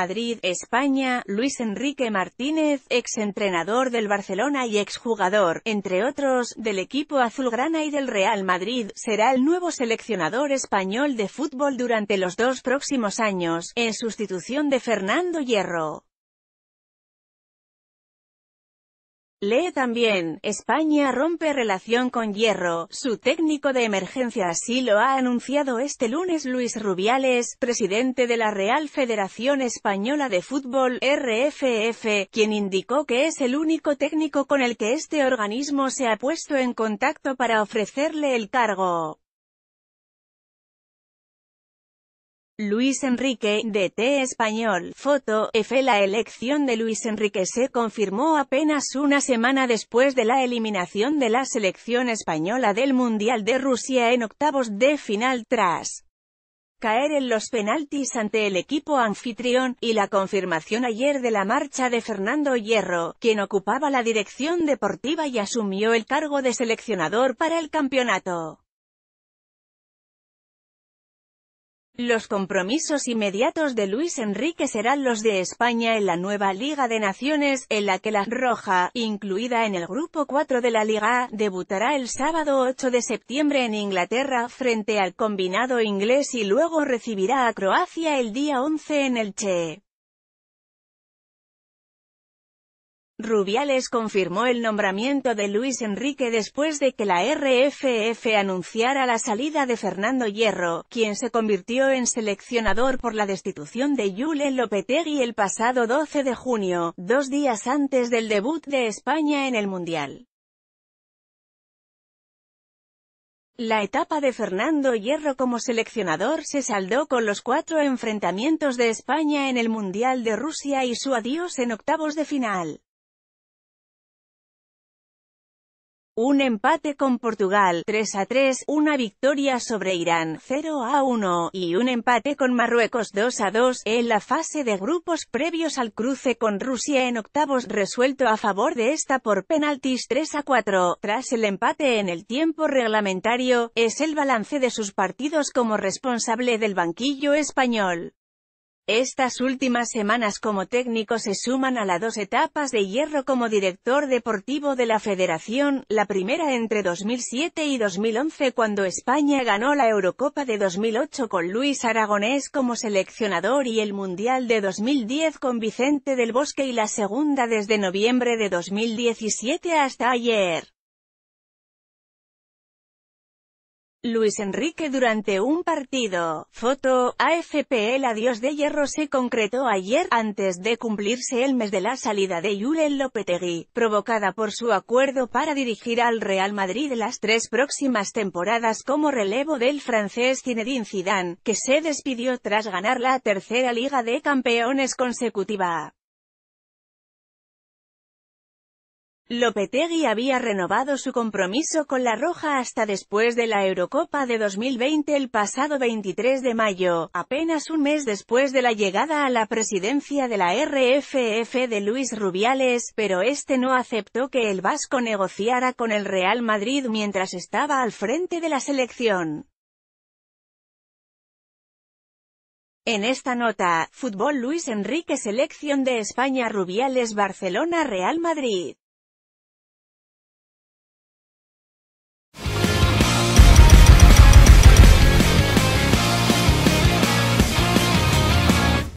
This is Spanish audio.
Madrid, España, Luis Enrique Martínez, exentrenador del Barcelona y exjugador, entre otros, del equipo azulgrana y del Real Madrid, será el nuevo seleccionador español de fútbol durante los dos próximos años, en sustitución de Fernando Hierro. Lee también, España rompe relación con Hierro, su técnico de emergencia así lo ha anunciado este lunes Luis Rubiales, presidente de la Real Federación Española de Fútbol, RFF, quien indicó que es el único técnico con el que este organismo se ha puesto en contacto para ofrecerle el cargo. Luis Enrique, DT español, foto, F. La elección de Luis Enrique se confirmó apenas una semana después de la eliminación de la selección española del Mundial de Rusia en octavos de final tras caer en los penaltis ante el equipo anfitrión, y la confirmación ayer de la marcha de Fernando Hierro, quien ocupaba la dirección deportiva y asumió el cargo de seleccionador para el campeonato. Los compromisos inmediatos de Luis Enrique serán los de España en la nueva Liga de Naciones, en la que la Roja, incluida en el Grupo 4 de la Liga A, debutará el sábado 8 de septiembre en Inglaterra frente al combinado inglés y luego recibirá a Croacia el día 11 en el Che. Rubiales confirmó el nombramiento de Luis Enrique después de que la RFF anunciara la salida de Fernando Hierro, quien se convirtió en seleccionador por la destitución de Julen Lopetegui el pasado 12 de junio, dos días antes del debut de España en el Mundial. La etapa de Fernando Hierro como seleccionador se saldó con los cuatro enfrentamientos de España en el Mundial de Rusia y su adiós en octavos de final. Un empate con Portugal, 3 a 3, una victoria sobre Irán, 0 a 1, y un empate con Marruecos, 2 a 2, en la fase de grupos previos al cruce con Rusia en octavos, resuelto a favor de esta por penaltis 3 a 4. Tras el empate en el tiempo reglamentario, es el balance de sus partidos como responsable del banquillo español. Estas últimas semanas como técnico se suman a las dos etapas de hierro como director deportivo de la federación, la primera entre 2007 y 2011 cuando España ganó la Eurocopa de 2008 con Luis Aragonés como seleccionador y el Mundial de 2010 con Vicente del Bosque y la segunda desde noviembre de 2017 hasta ayer. Luis Enrique durante un partido. Foto, AFP El adiós de Hierro se concretó ayer, antes de cumplirse el mes de la salida de Julen Lopetegui, provocada por su acuerdo para dirigir al Real Madrid las tres próximas temporadas como relevo del francés Zinedine Zidane, que se despidió tras ganar la tercera Liga de Campeones consecutiva. Lopetegui había renovado su compromiso con la Roja hasta después de la Eurocopa de 2020 el pasado 23 de mayo, apenas un mes después de la llegada a la presidencia de la RFF de Luis Rubiales, pero este no aceptó que el vasco negociara con el Real Madrid mientras estaba al frente de la selección. En esta nota, Fútbol Luis Enrique Selección de España Rubiales Barcelona Real Madrid